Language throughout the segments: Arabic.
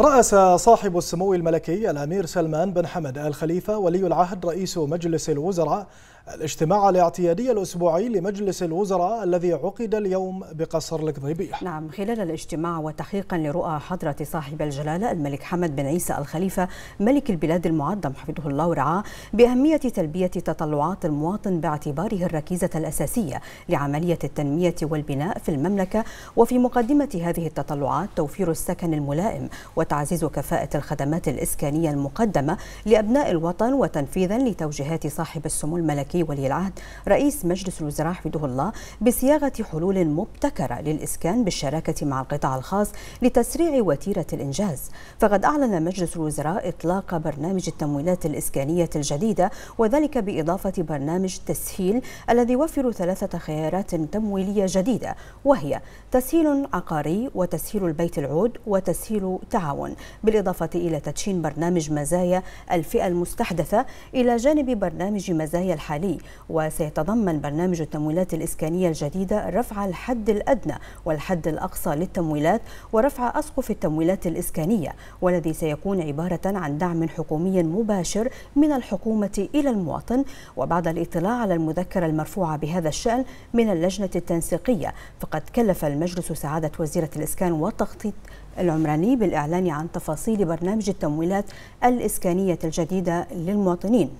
رأس صاحب السمو الملكي الأمير سلمان بن حمد آل خليفة ولي العهد رئيس مجلس الوزراء الاجتماع الاعتيادي الأسبوعي لمجلس الوزراء الذي عقد اليوم بقصر القضيبية نعم خلال الاجتماع وتحقيقا لرؤى حضرة صاحب الجلالة الملك حمد بن عيسى الخليفة ملك البلاد المعظم حفظه الله ورعاه بأهمية تلبية تطلعات المواطن باعتباره الركيزة الأساسية لعملية التنمية والبناء في المملكة وفي مقدمة هذه التطلعات توفير السكن الملائم وتعزيز كفاءة الخدمات الإسكانية المقدمة لأبناء الوطن وتنفيذا لتوجيهات صاحب السمو الملكي الملكي ولي العهد رئيس مجلس الوزراء حفظه الله بصياغة حلول مبتكرة للإسكان بالشراكة مع القطاع الخاص لتسريع وتيرة الإنجاز فقد أعلن مجلس الوزراء إطلاق برنامج التمويلات الإسكانية الجديدة وذلك بإضافة برنامج تسهيل الذي يوفر ثلاثة خيارات تمويلية جديدة وهي تسهيل عقاري وتسهيل البيت العود وتسهيل تعاون بالإضافة إلى تدشين برنامج مزايا الفئة المستحدثة إلى جانب برنامج مزايا الحالية العالي وسيتضمن برنامج التمويلات الإسكانية الجديدة رفع الحد الأدنى والحد الأقصى للتمويلات ورفع أسقف التمويلات الإسكانية والذي سيكون عبارة عن دعم حكومي مباشر من الحكومة إلى المواطن وبعد الاطلاع على المذكرة المرفوعة بهذا الشأن من اللجنة التنسيقية فقد كلف المجلس سعادة وزيرة الإسكان والتخطيط العمراني بالإعلان عن تفاصيل برنامج التمويلات الإسكانية الجديدة للمواطنين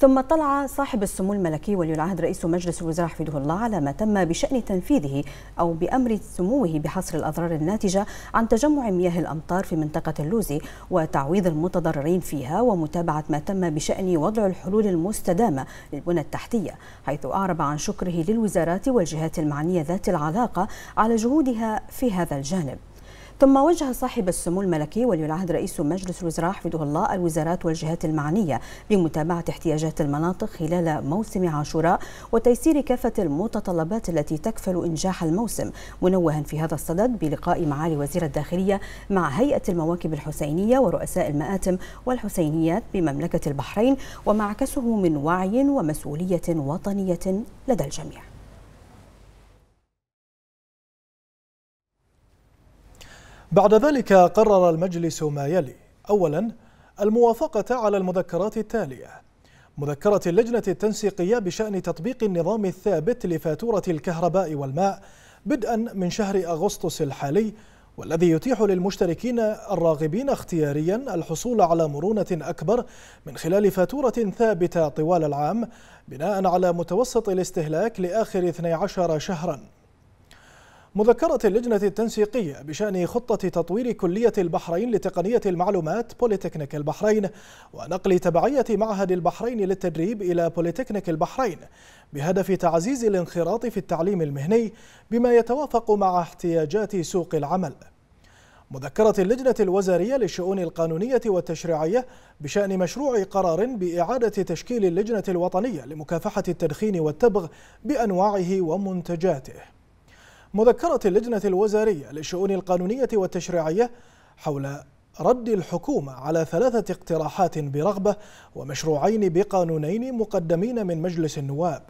ثم طلع صاحب السمو الملكي ولي العهد رئيس مجلس الوزراء حفظه الله على ما تم بشأن تنفيذه أو بأمر سموه بحصر الأضرار الناتجة عن تجمع مياه الأمطار في منطقة اللوزي وتعويض المتضررين فيها ومتابعة ما تم بشأن وضع الحلول المستدامة للبنى التحتية حيث أعرب عن شكره للوزارات والجهات المعنية ذات العلاقة على جهودها في هذا الجانب ثم وجه صاحب السمو الملكي ولي العهد رئيس مجلس الوزراء حفظه الله الوزارات والجهات المعنية بمتابعة احتياجات المناطق خلال موسم عاشوراء وتيسير كافة المتطلبات التي تكفل إنجاح الموسم منوها في هذا الصدد بلقاء معالي وزير الداخلية مع هيئة المواكب الحسينية ورؤساء المآتم والحسينيات بمملكة البحرين ومعكسه من وعي ومسؤولية وطنية لدى الجميع بعد ذلك قرر المجلس ما يلي أولا الموافقة على المذكرات التالية مذكرة اللجنة التنسيقية بشأن تطبيق النظام الثابت لفاتورة الكهرباء والماء بدءا من شهر أغسطس الحالي والذي يتيح للمشتركين الراغبين اختياريا الحصول على مرونة أكبر من خلال فاتورة ثابتة طوال العام بناء على متوسط الاستهلاك لآخر 12 شهراً مذكرة اللجنة التنسيقية بشأن خطة تطوير كلية البحرين لتقنية المعلومات بوليتكنيك البحرين ونقل تبعية معهد البحرين للتدريب إلى بوليتكنيك البحرين بهدف تعزيز الانخراط في التعليم المهني بما يتوافق مع احتياجات سوق العمل مذكرة اللجنة الوزارية للشؤون القانونية والتشريعية بشأن مشروع قرار بإعادة تشكيل اللجنة الوطنية لمكافحة التدخين والتبغ بأنواعه ومنتجاته مذكرة اللجنة الوزارية للشؤون القانونية والتشريعية حول رد الحكومة على ثلاثة اقتراحات برغبة ومشروعين بقانونين مقدمين من مجلس النواب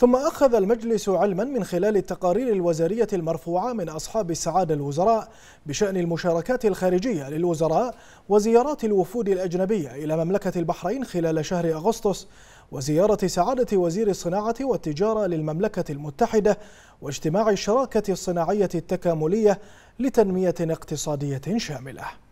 ثم أخذ المجلس علما من خلال التقارير الوزارية المرفوعة من أصحاب السعادة الوزراء بشأن المشاركات الخارجية للوزراء وزيارات الوفود الأجنبية إلى مملكة البحرين خلال شهر أغسطس وزيارة سعادة وزير الصناعة والتجارة للمملكة المتحدة واجتماع الشراكة الصناعية التكاملية لتنمية اقتصادية شاملة